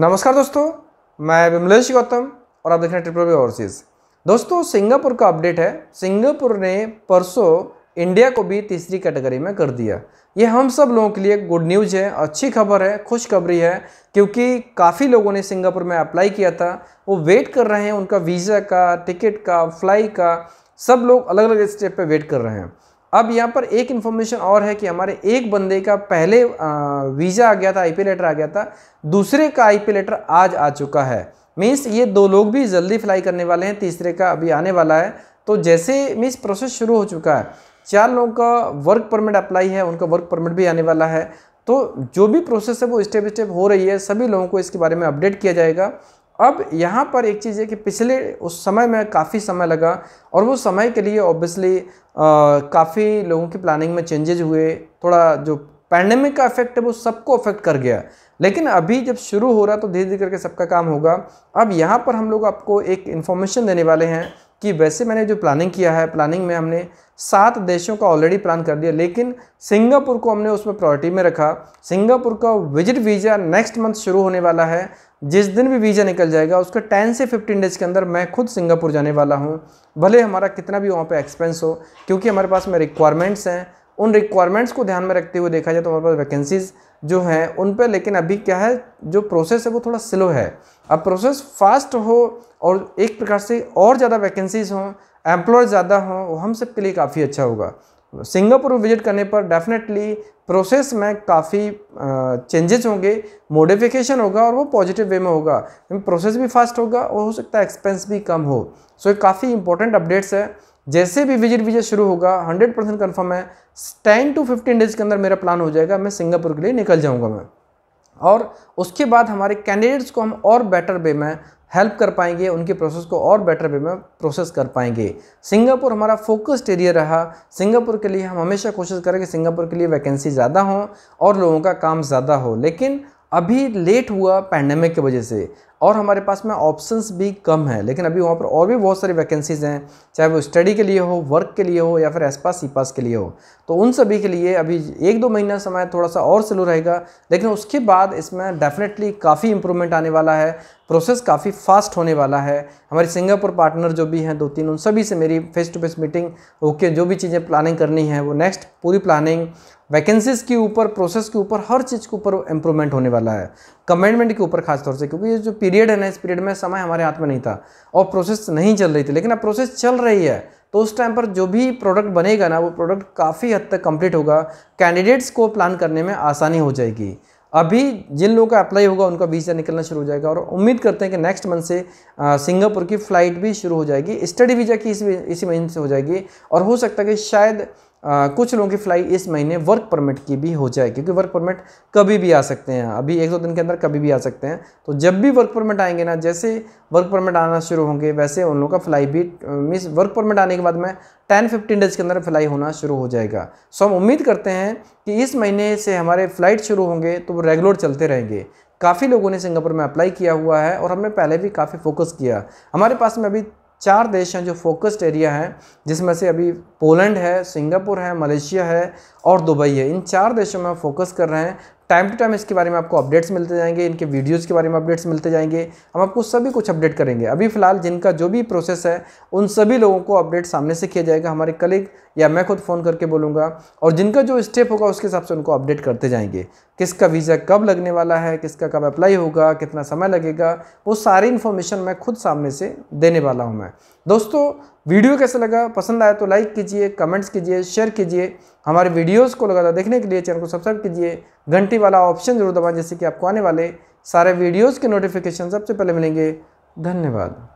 नमस्कार दोस्तों मैं विमलेश गौतम और आप देख रहे हैं ट्रिपल ओवरसीज़ दोस्तों सिंगापुर का अपडेट है सिंगापुर ने परसों इंडिया को भी तीसरी कैटेगरी में कर दिया ये हम सब लोगों के लिए गुड न्यूज़ है अच्छी खबर है खुशखबरी है क्योंकि काफ़ी लोगों ने सिंगापुर में अप्लाई किया था वो वेट कर रहे हैं उनका वीज़ा का टिकट का फ्लाई का सब लोग अलग अलग स्टेप पर वेट कर रहे हैं अब यहाँ पर एक इन्फॉर्मेशन और है कि हमारे एक बंदे का पहले वीज़ा आ गया था आईपी लेटर आ गया था दूसरे का आईपी लेटर आज आ चुका है मीन्स ये दो लोग भी जल्दी फ्लाई करने वाले हैं तीसरे का अभी आने वाला है तो जैसे मीन्स प्रोसेस शुरू हो चुका है चार लोगों का वर्क परमिट अप्लाई है उनका वर्क परमिट भी आने वाला है तो जो भी प्रोसेस है वो स्टेप स्टेप हो रही है सभी लोगों को इसके बारे में अपडेट किया जाएगा अब यहाँ पर एक चीज़ है कि पिछले उस समय में काफ़ी समय लगा और वो समय के लिए ऑब्वियसली काफ़ी लोगों की प्लानिंग में चेंजेज हुए थोड़ा जो पैंडमिक का इफेक्ट है वो सबको अफेक्ट कर गया लेकिन अभी जब शुरू हो रहा तो धीरे धीरे करके सबका काम होगा अब यहाँ पर हम लोग आपको एक इन्फॉर्मेशन देने वाले हैं कि वैसे मैंने जो प्लानिंग किया है प्लानिंग में हमने सात देशों का ऑलरेडी प्लान कर दिया लेकिन सिंगापुर को हमने उसमें प्रायोरिटी में रखा सिंगापुर का विजिट वीज़ा नेक्स्ट मंथ शुरू होने वाला है जिस दिन भी वीज़ा निकल जाएगा उसके टेन से फिफ्टीन डेज़ के अंदर मैं खुद सिंगापुर जाने वाला हूँ भले हमारा कितना भी वहाँ पर एक्सपेंस हो क्योंकि हमारे पास में रिक्वायरमेंट्स हैं उन रिक्वायरमेंट्स को ध्यान में रखते हुए देखा जाए तो हमारे पास वैकेंसीज़ जो हैं उन पर लेकिन अभी क्या है जो प्रोसेस है वो थोड़ा स्लो है अब प्रोसेस फास्ट हो और एक प्रकार से और ज़्यादा वैकेंसीज हों एम्प्लॉय ज़्यादा हों वो हम सब के लिए काफ़ी अच्छा होगा सिंगापुर विजिट करने पर डेफिनेटली प्रोसेस में काफ़ी चेंजेस होंगे मॉडिफिकेशन होगा और वो पॉजिटिव वे में होगा प्रोसेस भी फास्ट होगा और हो सकता है एक्सपेंस भी कम हो सो so, ये काफ़ी इंपॉर्टेंट अपडेट्स है जैसे भी विजिट वीजा शुरू होगा 100 परसेंट कन्फर्म है टेन टू फिफ्टीन डेज के अंदर मेरा प्लान हो जाएगा मैं सिंगापुर के लिए निकल जाऊंगा मैं और उसके बाद हमारे कैंडिडेट्स को हम और बेटर वे में हेल्प कर पाएंगे उनके प्रोसेस को और बेटर वे में प्रोसेस कर पाएंगे सिंगापुर हमारा फोकस्ड एरिया रहा सिंगापुर के लिए हम हमेशा कोशिश करें कि सिंगापुर के लिए वैकेंसी ज़्यादा हो और लोगों का काम ज़्यादा हो लेकिन अभी लेट हुआ पैंडमिक की वजह से और हमारे पास में ऑप्शंस भी कम है लेकिन अभी वहाँ पर और भी बहुत सारी वैकेंसीज़ हैं चाहे वो स्टडी के लिए हो वर्क के लिए हो या फिर एसपा सीपास के लिए हो तो उन सभी के लिए अभी एक दो महीना समय थोड़ा सा और स्लो रहेगा लेकिन उसके बाद इसमें डेफिनेटली काफ़ी इंप्रूवमेंट आने वाला है प्रोसेस काफ़ी फास्ट होने वाला है हमारी सिंगापुर पार्टनर जो भी हैं दो तीन उन सभी से मेरी face to face meeting okay जो भी चीज़ें प्लानिंग करनी है वो नेक्स्ट पूरी प्लानिंग वैकेंसीज़ के ऊपर प्रोसेस के ऊपर हर चीज़ के ऊपर इम्प्रूवमेंट होने वाला है कमेंडमेंट के ऊपर खासतौर से क्योंकि ये जो पीरियड है ना इस पीरियड में समय हमारे हाथ में नहीं था और प्रोसेस नहीं चल रही थी लेकिन अब प्रोसेस चल रही है तो उस टाइम पर जो भी प्रोडक्ट बनेगा ना वो प्रोडक्ट काफ़ी हद तक कंप्लीट होगा कैंडिडेट्स को प्लान करने में आसानी हो जाएगी अभी जिन लोगों का अप्लाई होगा उनका वीज़ा निकलना शुरू हो जाएगा और उम्मीद करते हैं कि नेक्स्ट मंथ से सिंगापुर की फ़्लाइट भी शुरू हो जाएगी स्टडी वीज़ा की इसी इसी महीने से हो जाएगी और हो सकता है कि शायद आ, कुछ लोगों की फ्लाई इस महीने वर्क परमिट की भी हो जाए क्योंकि वर्क परमिट कभी भी आ सकते हैं अभी एक दो दिन के अंदर कभी भी आ सकते हैं तो जब भी वर्क परमिट आएंगे ना जैसे वर्क परमिट आना शुरू होंगे वैसे उन लोगों का फ्लाई भी मीन्स वर्क परमिट आने के बाद में टेन फिफ्टीन डेज के अंदर फ्लाई होना शुरू हो जाएगा सो हम उम्मीद करते हैं कि इस महीने से हमारे फ्लाइट शुरू होंगे तो वो रेगुलर चलते रहेंगे काफ़ी लोगों ने सिंगापुर में अप्लाई किया हुआ है और हमने पहले भी काफ़ी फोकस किया हमारे पास में अभी चार देश हैं जो फोकस्ड एरिया हैं जिसमें से अभी पोलैंड है सिंगापुर है मलेशिया है और दुबई है इन चार देशों में हम फोकस कर रहे हैं टाइम टू टाइम इसके बारे में आपको अपडेट्स मिलते जाएंगे इनके वीडियोस के बारे में अपडेट्स मिलते जाएंगे हम आपको सभी कुछ अपडेट करेंगे अभी फ़िलहाल जिनका जो भी प्रोसेस है उन सभी लोगों को अपडेट सामने से किया जाएगा हमारे कलीग या मैं खुद फ़ोन करके बोलूँगा और जिनका जो स्टेप होगा उसके हिसाब से उनको अपडेट करते जाएंगे किसका वीज़ा कब लगने वाला है किसका कब अप्लाई होगा कितना समय लगेगा वो सारी इन्फॉर्मेशन मैं खुद सामने से देने वाला हूँ मैं दोस्तों वीडियो कैसा लगा पसंद आया तो लाइक कीजिए कमेंट्स कीजिए शेयर कीजिए हमारे वीडियोज़ को लगातार देखने के लिए चैनल को सब्सक्राइब कीजिए घंटी वाला ऑप्शन जरूर दबाएँ जैसे कि आपको आने वाले सारे वीडियोज़ के नोटिफिकेशन सबसे पहले मिलेंगे धन्यवाद